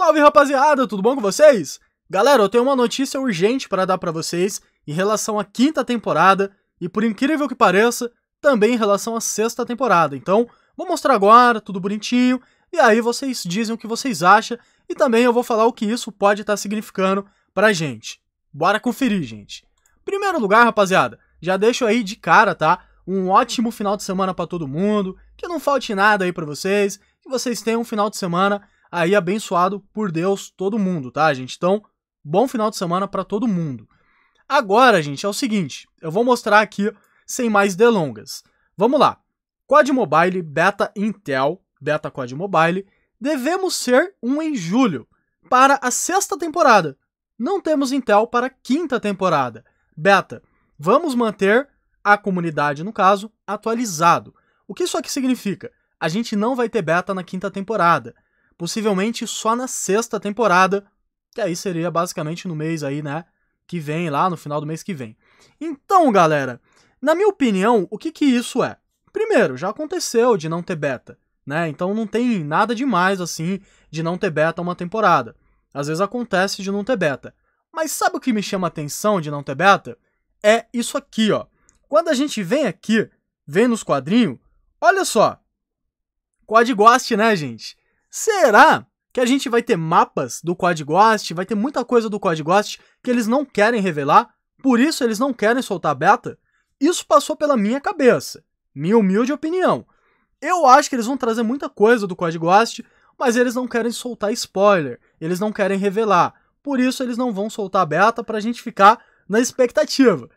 Salve rapaziada, tudo bom com vocês? Galera, eu tenho uma notícia urgente para dar para vocês em relação à quinta temporada e, por incrível que pareça, também em relação à sexta temporada. Então, vou mostrar agora, tudo bonitinho, e aí vocês dizem o que vocês acham e também eu vou falar o que isso pode estar tá significando pra gente. Bora conferir, gente. Primeiro lugar, rapaziada, já deixo aí de cara, tá? Um ótimo final de semana para todo mundo, que não falte nada aí para vocês, que vocês tenham um final de semana aí abençoado por Deus todo mundo, tá, gente? Então, bom final de semana para todo mundo. Agora, gente, é o seguinte, eu vou mostrar aqui sem mais delongas. Vamos lá. Quad Mobile Beta Intel, Beta Quad Mobile, devemos ser um em julho para a sexta temporada. Não temos Intel para a quinta temporada. Beta, vamos manter a comunidade, no caso, atualizado. O que isso aqui significa? A gente não vai ter beta na quinta temporada possivelmente só na sexta temporada, que aí seria basicamente no mês aí, né, que vem lá, no final do mês que vem. Então, galera, na minha opinião, o que que isso é? Primeiro, já aconteceu de não ter beta, né? Então não tem nada demais assim de não ter beta uma temporada. Às vezes acontece de não ter beta. Mas sabe o que me chama a atenção de não ter beta? É isso aqui, ó. Quando a gente vem aqui, vem nos quadrinhos, olha só. Código AST, né, gente? Será que a gente vai ter mapas do Código Ghost? vai ter muita coisa do Código Ghost que eles não querem revelar, por isso eles não querem soltar a beta? Isso passou pela minha cabeça, minha humilde opinião. Eu acho que eles vão trazer muita coisa do Código Ghost, mas eles não querem soltar spoiler, eles não querem revelar. Por isso eles não vão soltar a beta para a gente ficar na expectativa.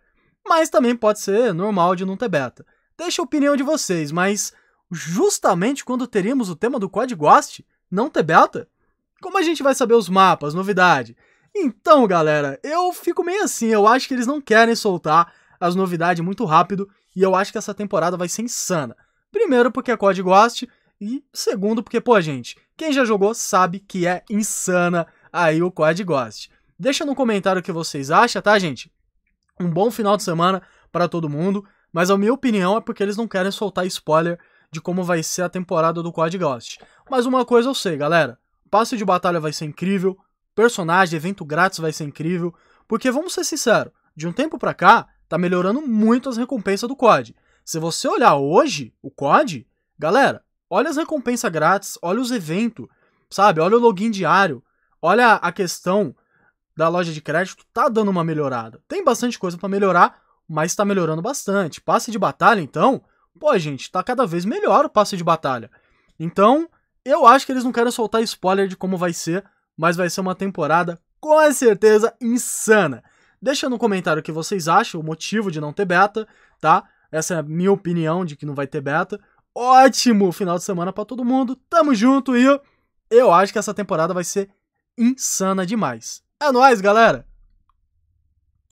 Mas também pode ser normal de não ter beta. Deixa a opinião de vocês, mas justamente quando teríamos o tema do código AST, não ter beta? Como a gente vai saber os mapas, novidade? Então, galera, eu fico meio assim, eu acho que eles não querem soltar as novidades muito rápido e eu acho que essa temporada vai ser insana. Primeiro porque é código AST e segundo porque, pô, gente, quem já jogou sabe que é insana aí o código AST. Deixa no comentário o que vocês acham, tá, gente? Um bom final de semana para todo mundo, mas a minha opinião é porque eles não querem soltar spoiler de como vai ser a temporada do Quad Ghost. Mas uma coisa eu sei, galera: passe de batalha vai ser incrível, personagem, evento grátis vai ser incrível, porque vamos ser sinceros, de um tempo pra cá, tá melhorando muito as recompensas do COD. Se você olhar hoje o COD, galera, olha as recompensas grátis, olha os eventos, sabe? Olha o login diário, olha a questão da loja de crédito, tá dando uma melhorada. Tem bastante coisa para melhorar, mas tá melhorando bastante. Passe de batalha, então, pô, gente, tá cada vez melhor o passe de batalha. Então, eu acho que eles não querem soltar spoiler de como vai ser, mas vai ser uma temporada com certeza insana. Deixa no comentário o que vocês acham, o motivo de não ter beta, tá? Essa é a minha opinião de que não vai ter beta. Ótimo final de semana para todo mundo. Tamo junto e eu acho que essa temporada vai ser insana demais. É nóis, galera!